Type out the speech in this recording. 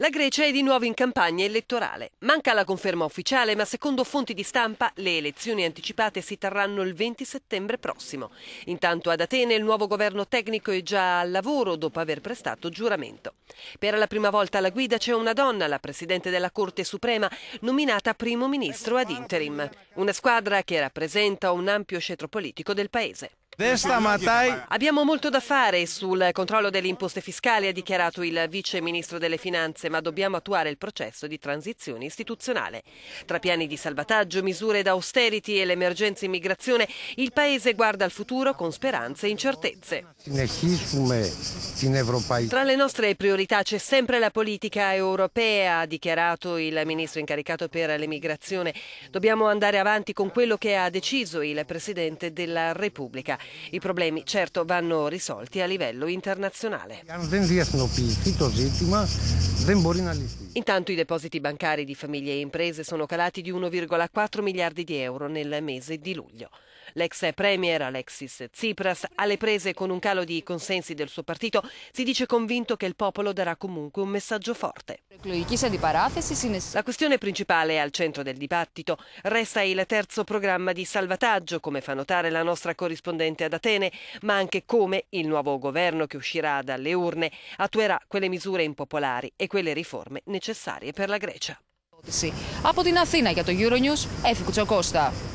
La Grecia è di nuovo in campagna elettorale. Manca la conferma ufficiale, ma secondo fonti di stampa le elezioni anticipate si terranno il 20 settembre prossimo. Intanto ad Atene il nuovo governo tecnico è già al lavoro dopo aver prestato giuramento. Per la prima volta alla guida c'è una donna, la Presidente della Corte Suprema, nominata primo ministro ad interim. Una squadra che rappresenta un ampio scettro politico del Paese. Abbiamo molto da fare sul controllo delle imposte fiscali, ha dichiarato il vice ministro delle Finanze, ma dobbiamo attuare il processo di transizione istituzionale. Tra piani di salvataggio, misure d'austerity e l'emergenza immigrazione, il Paese guarda al futuro con speranze e incertezze. Tra le nostre priorità c'è sempre la politica europea, ha dichiarato il ministro incaricato per l'emigrazione. Dobbiamo andare avanti con quello che ha deciso il Presidente della Repubblica. I problemi certo vanno risolti a livello internazionale. Intanto i depositi bancari di famiglie e imprese sono calati di 1,4 miliardi di euro nel mese di luglio. L'ex premier Alexis Tsipras, alle prese con un calo di consensi del suo partito, si dice convinto che il popolo darà comunque un messaggio forte. La questione principale al centro del dibattito resta il terzo programma di salvataggio, come fa notare la nostra corrispondente ad Atene, ma anche come il nuovo governo che uscirà dalle urne attuerà quelle misure impopolari e quelle riforme necessarie per la Grecia. Από την Αθήνα για το Euronews έφυγε ο Κώστα.